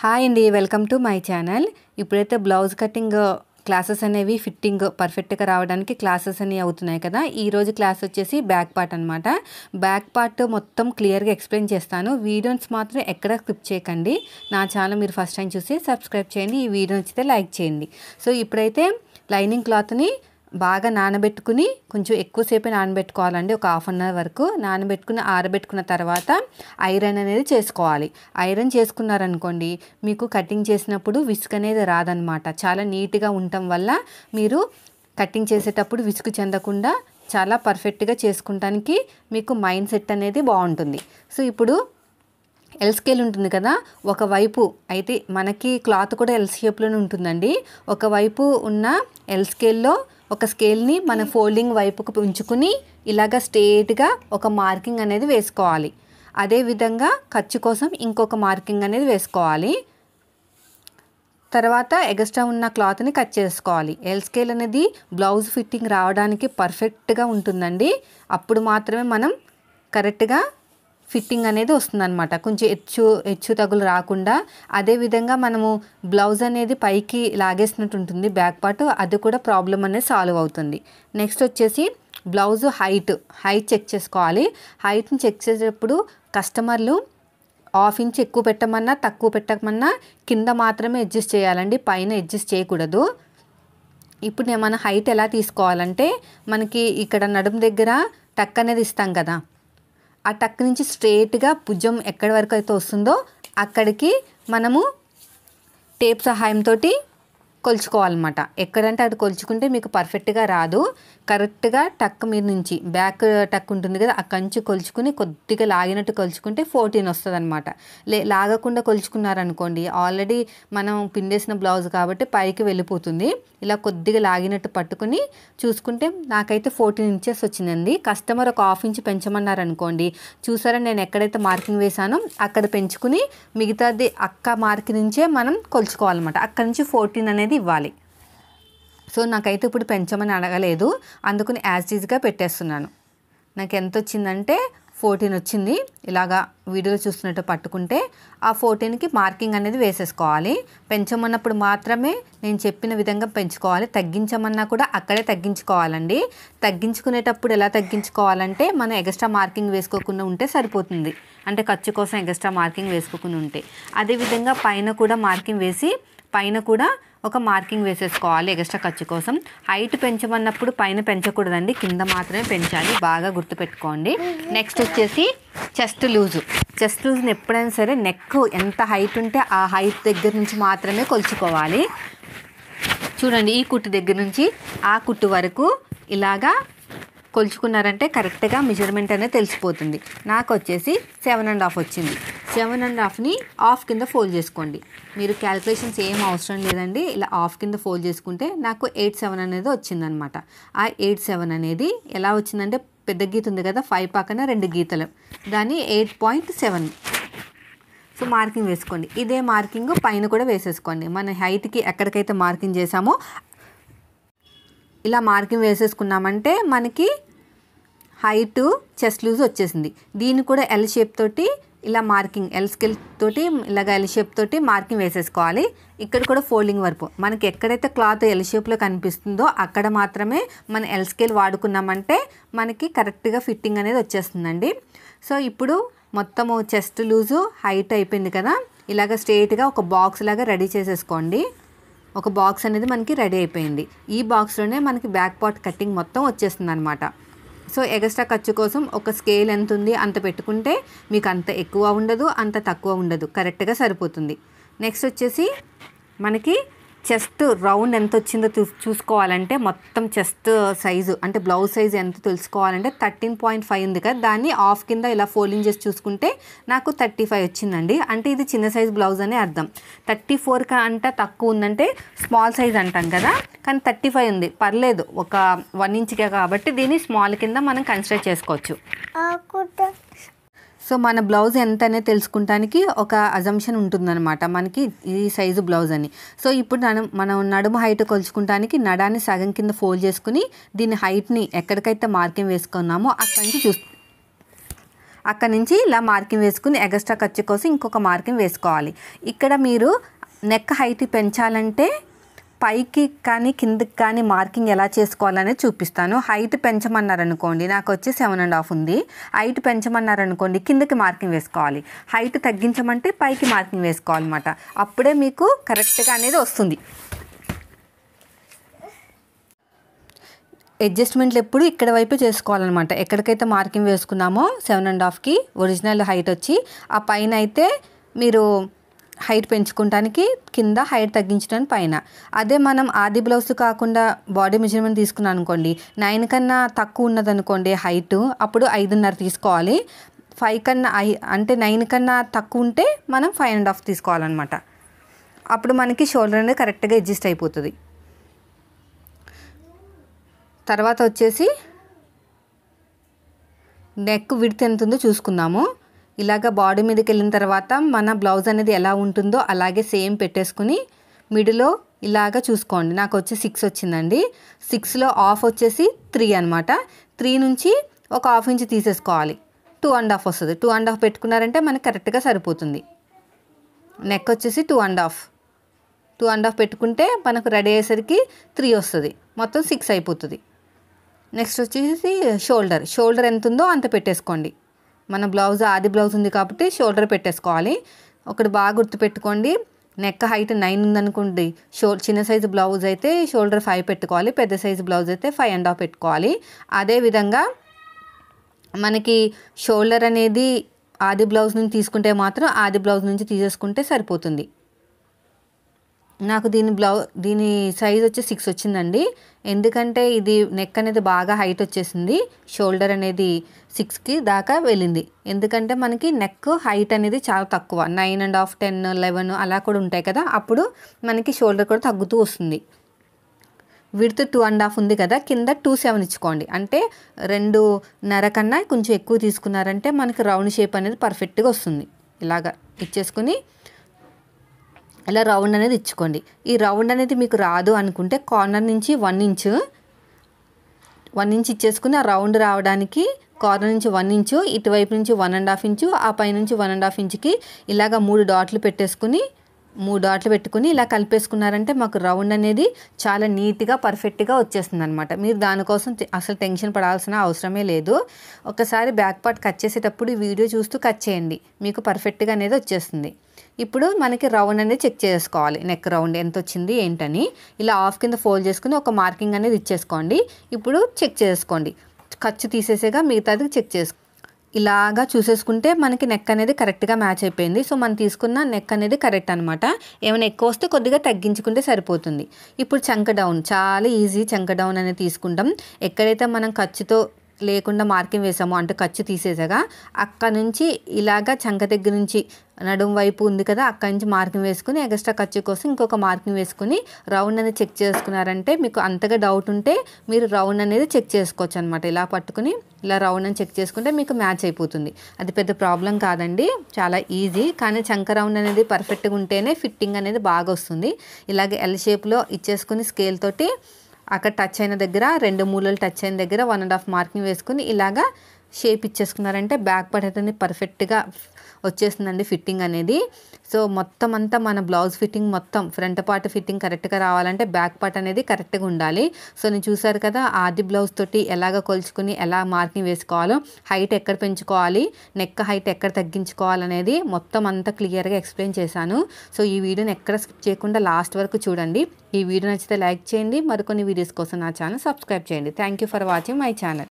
Hi అండి welcome to my channel ఇప్పుడైతే blouse cutting classes అనేవి ఫిట్టింగ్ పర్ఫెక్ట్గా రావడానికి క్లాసెస్ అనేవి అవుతున్నాయి కదా ఈరోజు క్లాస్ వచ్చేసి బ్యాక్ పార్ట్ అనమాట బ్యాక్ పార్ట్ మొత్తం క్లియర్గా ఎక్స్ప్లెయిన్ చేస్తాను వీడియోస్ మాత్రం ఎక్కడ స్కిప్ చేయకండి నా ఛానల్ మీరు ఫస్ట్ టైం చూసి సబ్స్క్రైబ్ చేయండి ఈ వీడియో నచ్చితే లైక్ చేయండి సో ఇప్పుడైతే లైనింగ్ క్లాత్ని బాగా నానబెట్టుకుని కొంచెం ఎక్కువసేపు నానబెట్టుకోవాలండి ఒక హాఫ్ అన్ అవర్ వరకు నానబెట్టుకుని ఆరబెట్టుకున్న తర్వాత ఐరన్ అనేది చేసుకోవాలి ఐరన్ చేసుకున్నారనుకోండి మీకు కటింగ్ చేసినప్పుడు విసుగు అనేది రాదనమాట చాలా నీట్గా ఉండటం వల్ల మీరు కటింగ్ చేసేటప్పుడు విసుగు చెందకుండా చాలా పర్ఫెక్ట్గా చేసుకుంటానికి మీకు మైండ్ సెట్ అనేది బాగుంటుంది సో ఇప్పుడు ఎల్ స్కేల్ ఉంటుంది కదా ఒకవైపు అయితే మనకి క్లాత్ కూడా ఎల్ షేప్లోనే ఉంటుందండి ఒకవైపు ఉన్న ఎల్ స్కేల్లో ఒక స్కేల్ని మన hmm. ఫోల్డింగ్ వైపుకు ఉంచుకుని ఇలాగ స్ట్రేట్గా ఒక మార్కింగ్ అనేది వేసుకోవాలి అదేవిధంగా ఖర్చు కోసం ఇంకొక మార్కింగ్ అనేది వేసుకోవాలి తర్వాత ఎగస్ట్రా ఉన్న క్లాత్ని కట్ చేసుకోవాలి ఎల్ స్కేల్ అనేది బ్లౌజ్ ఫిట్టింగ్ రావడానికి పర్ఫెక్ట్గా ఉంటుందండి అప్పుడు మాత్రమే మనం కరెక్ట్గా ఫిట్టింగ్ అనేది వస్తుందన్నమాట కొంచెం హెచ్చు హెచ్చు తగులు రాకుండా అదేవిధంగా మనము బ్లౌజ్ అనేది పైకి లాగేసినట్టు ఉంటుంది బ్యాక్ పార్ట్ అది కూడా ప్రాబ్లం అనేది సాల్వ్ అవుతుంది నెక్స్ట్ వచ్చేసి బ్లౌజ్ హైట్ హైట్ చెక్ చేసుకోవాలి హైట్ని చెక్ చేసేటప్పుడు కస్టమర్లు హాఫ్ ఇంచ్ ఎక్కువ పెట్టమన్నా తక్కువ పెట్టమన్నా కింద మాత్రమే అడ్జస్ట్ చేయాలండి పైన అడ్జస్ట్ చేయకూడదు ఇప్పుడు మన హైట్ ఎలా తీసుకోవాలంటే మనకి ఇక్కడ నడుము దగ్గర టక్ అనేది ఇస్తాం కదా ఆ టక్ నుంచి స్ట్రేట్గా భుజం ఎక్కడి వరకు అయితే వస్తుందో అక్కడికి మనము టేప్ సహాయంతో కొలుచుకోవాలన్నమాట ఎక్కడంటే అది కొలుచుకుంటే మీకు పర్ఫెక్ట్గా రాదు కరెక్ట్గా టక్ మీద నుంచి బ్యాక్ టక్ ఉంటుంది కదా ఆ కంచు కొలుచుకుని కొద్దిగా లాగినట్టు కొలుచుకుంటే ఫోర్టీన్ వస్తుంది అనమాట లే లాగకుండా కొలుచుకున్నారనుకోండి ఆల్రెడీ మనం పిండేసిన బ్లౌజ్ కాబట్టి పైకి వెళ్ళిపోతుంది ఇలా కొద్దిగా లాగినట్టు పట్టుకుని చూసుకుంటే నాకైతే ఫోర్టీన్ ఇంచెస్ వచ్చిందండి కస్టమర్ ఒక హాఫ్ ఇంచ్ పెంచమన్నారు అనుకోండి చూసారా నేను ఎక్కడైతే మార్కింగ్ వేశానో అక్కడ పెంచుకుని మిగతాది అక్క మార్క్ నుంచే మనం కొలుచుకోవాలన్నమాట అక్కడ నుంచి ఫోర్టీన్ అనేది అనేది ఇవ్వాలి సో నాకైతే ఇప్పుడు పెంచమని అడగలేదు అందుకని యాజ్ ఈజ్గా పెట్టేస్తున్నాను నాకు ఎంత వచ్చిందంటే ఫోర్టీన్ వచ్చింది ఇలాగా వీడియోలో చూస్తున్నట్టు పట్టుకుంటే ఆ ఫోర్టీన్కి మార్కింగ్ అనేది వేసేసుకోవాలి పెంచమన్నప్పుడు మాత్రమే నేను చెప్పిన విధంగా పెంచుకోవాలి తగ్గించమన్నా కూడా అక్కడే తగ్గించుకోవాలండి తగ్గించుకునేటప్పుడు ఎలా తగ్గించుకోవాలంటే మనం ఎక్స్ట్రా మార్కింగ్ వేసుకోకుండా ఉంటే సరిపోతుంది అంటే ఖర్చు కోసం ఎక్స్ట్రా మార్కింగ్ వేసుకోకుండా ఉంటే అదేవిధంగా పైన కూడా మార్కింగ్ వేసి పైన కూడా ఒక మార్కింగ్ వేసేసుకోవాలి ఎక్స్ట్రా ఖర్చు కోసం హైట్ పెంచమన్నప్పుడు పైన పెంచకూడదండి కింద మాత్రమే పెంచాలి బాగా గుర్తుపెట్టుకోండి నెక్స్ట్ వచ్చేసి చెస్ట్ లూజు చెస్ట్ లూజ్ని ఎప్పుడైనా సరే నెక్ ఎంత హైట్ ఉంటే ఆ హైట్ దగ్గర నుంచి మాత్రమే కొలుచుకోవాలి చూడండి ఈ కుట్టు దగ్గర నుంచి ఆ కుట్టు వరకు ఇలాగా కొలుచుకున్నారంటే కరెక్ట్గా మెజర్మెంట్ అనేది తెలిసిపోతుంది నాకు వచ్చేసి సెవెన్ అండ్ హాఫ్ వచ్చింది సెవెన్ అండ్ హాఫ్ని ఆఫ్ కింద ఫోల్డ్ చేసుకోండి మీరు క్యాల్కులేషన్స్ ఏం అవసరం లేదండి ఇలా ఆఫ్ కింద ఫోల్డ్ చేసుకుంటే నాకు ఎయిట్ సెవెన్ అనేది వచ్చిందనమాట ఆ ఎయిట్ సెవెన్ అనేది ఎలా వచ్చిందంటే పెద్ద గీత ఉంది కదా ఫైవ్ పక్కన రెండు గీతలు దాన్ని eight point seven so marking వేసుకోండి ఇదే మార్కింగ్ పైన కూడా వేసేసుకోండి మన హైట్కి ఎక్కడికైతే మార్కింగ్ చేసామో ఇలా మార్కింగ్ వేసేసుకున్నామంటే మనకి హైటు చెస్ట్ లూజ్ వచ్చేసింది దీన్ని కూడా ఎల్ షేప్ తోటి ఇలా మార్కింగ్ ఎల్ స్కిల్ తోటి ఇలాగ ఎల్ షేప్ తోటి మార్కింగ్ వేసేసుకోవాలి ఇక్కడ కూడా ఫోల్డింగ్ వర్క్ మనకి ఎక్కడైతే క్లాత్ ఎల్ షేప్లో కనిపిస్తుందో అక్కడ మాత్రమే మన ఎల్ స్కేల్ వాడుకున్నామంటే మనకి కరెక్ట్గా ఫిట్టింగ్ అనేది వచ్చేస్తుందండి సో ఇప్పుడు మొత్తము చెస్ట్ లూజు హైట్ అయిపోయింది కదా ఇలాగ స్ట్రేట్గా ఒక బాక్స్ లాగా రెడీ చేసేసుకోండి ఒక బాక్స్ అనేది మనకి రెడీ అయిపోయింది ఈ బాక్స్లోనే మనకి బ్యాక్ పార్ట్ కటింగ్ మొత్తం వచ్చేస్తుంది అనమాట సో ఎగస్ట్రా ఖర్చు కోసం ఒక స్కేల్ ఎంత ఉంది అంత పెట్టుకుంటే మీకు అంత ఎక్కువ ఉండదు అంత తక్కువ ఉండదు కరెక్ట్గా సరిపోతుంది నెక్స్ట్ వచ్చేసి మనకి చెస్ట్ రౌండ్ ఎంత వచ్చిందో చూసుకోవాలంటే మొత్తం చెస్ట్ సైజు అంటే బ్లౌజ్ సైజు ఎంత తెలుసుకోవాలంటే థర్టీన్ పాయింట్ ఫైవ్ ఉంది కదా దాన్ని ఆఫ్ కింద ఇలా ఫోల్డింగ్ చేసి చూసుకుంటే నాకు థర్టీ ఫైవ్ వచ్చిందండి అంటే ఇది చిన్న సైజ్ బ్లౌజ్ అని అర్థం థర్టీ ఫోర్ అంట తక్కువ ఉందంటే స్మాల్ సైజ్ అంటాం కదా కానీ థర్టీ ఫైవ్ ఉంది పర్లేదు ఒక వన్ ఇంచ్కే కాబట్టి దీన్ని స్మాల్ కింద మనం కన్సిడర్ చేసుకోవచ్చు సో మన బ్లౌజ్ ఎంత అనేది తెలుసుకుంటానికి ఒక అజంప్షన్ ఉంటుందన్నమాట మనకి ఈ సైజు బ్లౌజ్ అని సో ఇప్పుడు నన్ను మనం నడుము హైట్ కొలుచుకుంటానికి నడాన్ని సగం కింద ఫోల్డ్ చేసుకుని దీని హైట్ని ఎక్కడికైతే మార్కింగ్ వేసుకున్నామో అక్కడి నుంచి చూసు అక్కడి నుంచి ఇలా మార్కింగ్ వేసుకుని ఎగస్ట్రా ఖర్చు కోసం ఇంకొక మార్కింగ్ వేసుకోవాలి ఇక్కడ మీరు నెక్ హైట్ పెంచాలంటే పైకి కానీ కిందకి కానీ మార్కింగ్ ఎలా చేసుకోవాలనేది చూపిస్తాను హైట్ పెంచమన్నారనుకోండి నాకు వచ్చి సెవెన్ అండ్ హాఫ్ ఉంది హైట్ పెంచమన్నారనుకోండి కిందకి మార్కింగ్ వేసుకోవాలి హైట్ తగ్గించమంటే పైకి మార్కింగ్ వేసుకోవాలన్నమాట అప్పుడే మీకు కరెక్ట్గా అనేది వస్తుంది అడ్జస్ట్మెంట్లు ఎప్పుడు ఇక్కడ వైపు చేసుకోవాలన్నమాట ఎక్కడికైతే మార్కింగ్ వేసుకున్నామో సెవెన్ అండ్ హాఫ్కి ఒరిజినల్ హైట్ వచ్చి ఆ పైన అయితే మీరు హైట్ పెంచుకోవడానికి కింద హైట్ తగ్గించడానికి పైన అదే మనం ఆది బ్లౌజ్ కాకుండా బాడీ మెజర్మెంట్ తీసుకున్నాం అనుకోండి నైన్ కన్నా తక్కువ ఉన్నదనుకోండి హైట్ అప్పుడు ఐదున్నర తీసుకోవాలి ఫైవ్ కన్నా ఐ అంటే నైన్ కన్నా తక్కువ ఉంటే మనం ఫైవ్ అండ్ హాఫ్ తీసుకోవాలన్నమాట అప్పుడు మనకి షోల్డర్ అనేది కరెక్ట్గా అడ్జస్ట్ అయిపోతుంది తర్వాత వచ్చేసి నెక్ విడితే ఎంత ఉందో చూసుకుందాము ఇలాగ బాడీ మీదకి వెళ్ళిన తర్వాత మన బ్లౌజ్ అనేది ఎలా ఉంటుందో అలాగే సేమ్ పెట్టేసుకుని మిడిలో ఇలాగ చూసుకోండి నాకు వచ్చి సిక్స్ వచ్చిందండి సిక్స్లో ఆఫ్ వచ్చేసి త్రీ అనమాట త్రీ నుంచి ఒక హాఫ్ ఇంచ్ తీసేసుకోవాలి టూ అండ్ హాఫ్ వస్తుంది టూ అండ్ హాఫ్ పెట్టుకున్నారంటే మనకు కరెక్ట్గా సరిపోతుంది నెక్ వచ్చేసి two and half two and half పెట్టుకుంటే మనకు రెడీ అయ్యేసరికి త్రీ వస్తుంది మొత్తం సిక్స్ అయిపోతుంది నెక్స్ట్ వచ్చేసి షోల్డర్ షోల్డర్ ఎంత ఉందో అంత పెట్టేసుకోండి మన బ్లౌజ్ ఆది బ్లౌజ్ ఉంది కాబట్టి షోల్డర్ పెట్టేసుకోవాలి ఒకటి బాగా గుర్తుపెట్టుకోండి నెక్ హైట్ నైన్ ఉందనుకోండి షో చిన్న సైజు బ్లౌజ్ అయితే షోల్డర్ ఫైవ్ పెట్టుకోవాలి పెద్ద సైజు బ్లౌజ్ అయితే ఫైవ్ అండ్ హాఫ్ పెట్టుకోవాలి అదేవిధంగా మనకి షోల్డర్ అనేది ఆది బ్లౌజ్ నుంచి తీసుకుంటే మాత్రం ఆది బ్లౌజ్ నుంచి తీసేసుకుంటే సరిపోతుంది నాకు దీని బ్లౌ దీని సైజ్ వచ్చి సిక్స్ వచ్చిందండి ఎందుకంటే ఇది నెక్ అనేది బాగా హైట్ వచ్చేసింది షోల్డర్ అనేది సిక్స్కి దాకా వెళ్ళింది ఎందుకంటే మనకి నెక్ హైట్ అనేది చాలా తక్కువ nine and half ten eleven అలా కూడా ఉంటాయి కదా అప్పుడు మనకి షోల్డర్ కూడా తగ్గుతూ వస్తుంది విడత్ టూ అండ్ హాఫ్ ఉంది కదా కింద టూ సెవెన్ ఇచ్చుకోండి అంటే రెండు నెర కన్నా కొంచెం ఎక్కువ తీసుకున్నారంటే మనకి రౌండ్ షేప్ అనేది పర్ఫెక్ట్గా వస్తుంది ఇలాగా ఇచ్చేసుకుని ఇలా రౌండ్ అనేది ఇచ్చుకోండి ఈ రౌండ్ అనేది మీకు రాదు అనుకుంటే కార్నర్ నుంచి వన్ ఇంచ్ వన్ ఇంచ్ ఇచ్చేసుకుని ఆ రౌండ్ రావడానికి కార్నర్ నుంచి వన్ ఇంచు ఇటువైపు నుంచి వన్ అండ్ హాఫ్ ఇంచు ఆ పైనుంచి వన్ అండ్ హాఫ్ ఇంచుకి ఇలాగ మూడు డాట్లు పెట్టేసుకుని మూడు డాట్లు పెట్టుకుని ఇలా కలిపేసుకున్నారంటే మాకు రౌండ్ అనేది చాలా నీట్గా పర్ఫెక్ట్గా వచ్చేస్తుంది అనమాట మీరు దానికోసం అసలు టెన్షన్ పడాల్సిన అవసరమే లేదు ఒకసారి బ్యాక్ పార్ట్ కట్ చేసేటప్పుడు వీడియో చూస్తూ కట్ చేయండి మీకు పర్ఫెక్ట్గా అనేది వచ్చేస్తుంది ఇప్పుడు మనకి రౌండ్ అనేది చెక్ చేసుకోవాలి నెక్ రౌండ్ ఎంత వచ్చింది ఏంటని ఇలా ఆఫ్ కింద ఫోల్డ్ చేసుకుని ఒక మార్కింగ్ అనేది ఇచ్చేసుకోండి ఇప్పుడు చెక్ చేసుకోండి ఖర్చు తీసేసేగా మిగతాది చెక్ చేసుకో ఇలాగా చూసేసుకుంటే మనకి నెక్ అనేది కరెక్ట్గా మ్యాచ్ అయిపోయింది సో మనం తీసుకున్న నెక్ అనేది కరెక్ట్ అనమాట ఏమైనా ఎక్కువ వస్తే కొద్దిగా తగ్గించుకుంటే సరిపోతుంది ఇప్పుడు చంక డౌన్ చాలా ఈజీ చంక డౌన్ అనేది తీసుకుంటాం ఎక్కడైతే మనం ఖర్చుతో లేకుండా మార్కింగ్ వేసాము అంటే ఖర్చు తీసేసాగా అక్కడ నుంచి ఇలాగ చంక దగ్గర నుంచి నడుం వైపు ఉంది కదా అక్కడి నుంచి మార్కింగ్ వేసుకుని ఎక్స్ట్రా ఖర్చు కోసం ఇంకొక మార్కింగ్ వేసుకుని రౌండ్ అనేది చెక్ చేసుకున్నారంటే మీకు అంతగా డౌట్ ఉంటే మీరు రౌండ్ అనేది చెక్ చేసుకోవచ్చు అనమాట ఇలా పట్టుకుని ఇలా రౌండ్ అని చెక్ చేసుకుంటే మీకు మ్యాచ్ అయిపోతుంది అది పెద్ద ప్రాబ్లం కాదండి చాలా ఈజీ కానీ చంక రౌండ్ అనేది పర్ఫెక్ట్గా ఉంటేనే ఫిట్టింగ్ అనేది బాగా వస్తుంది ఇలాగే ఎల్ షేప్లో ఇచ్చేసుకుని స్కేల్ తోటి అక్కడ టచ్ అయిన దగ్గర రెండు మూలలు టచ్ అయిన దగ్గర వన్ అండ్ హాఫ్ మార్కింగ్ వేసుకుని ఇలాగా షేప్ ఇచ్చేసుకున్నారంటే బ్యాక్ పార్ట్ అనేది పర్ఫెక్ట్గా వచ్చేసిందండి ఫిట్టింగ్ అనేది సో మొత్తం అంతా మన బ్లౌజ్ ఫిట్టింగ్ మొత్తం ఫ్రంట్ పార్ట్ ఫిట్టింగ్ కరెక్ట్గా రావాలంటే బ్యాక్ పార్ట్ అనేది కరెక్ట్గా ఉండాలి సో నేను చూసారు కదా ఆది బ్లౌజ్ తోటి ఎలాగ కొలుచుకుని ఎలా మార్కింగ్ వేసుకోవాలో హైట్ ఎక్కడ పెంచుకోవాలి నెక్ హైట్ ఎక్కడ తగ్గించుకోవాలనేది మొత్తం అంతా క్లియర్గా ఎక్స్ప్లెయిన్ చేశాను సో ఈ వీడియోని ఎక్కడ స్కిప్ చేయకుండా లాస్ట్ వరకు చూడండి ఈ వీడియో నచ్చితే లైక్ చేయండి మరికొన్ని వీడియోస్ కోసం నా ఛానల్ సబ్స్క్రైబ్ చేయండి thank you for watching my channel